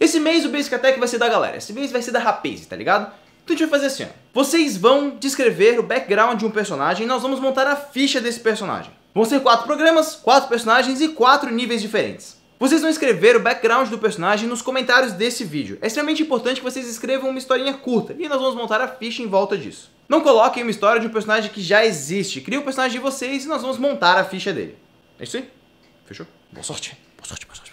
Esse mês o Basic Attack vai ser da galera, esse mês vai ser da Rapaze, tá ligado? Então a gente vai fazer assim, ó. Vocês vão descrever o background de um personagem e nós vamos montar a ficha desse personagem. Vão ser quatro programas, quatro personagens e quatro níveis diferentes. Vocês vão escrever o background do personagem nos comentários desse vídeo. É extremamente importante que vocês escrevam uma historinha curta, e nós vamos montar a ficha em volta disso. Não coloquem uma história de um personagem que já existe. Criem o um personagem de vocês e nós vamos montar a ficha dele. É isso aí. Fechou? Boa sorte. Boa sorte, boa sorte.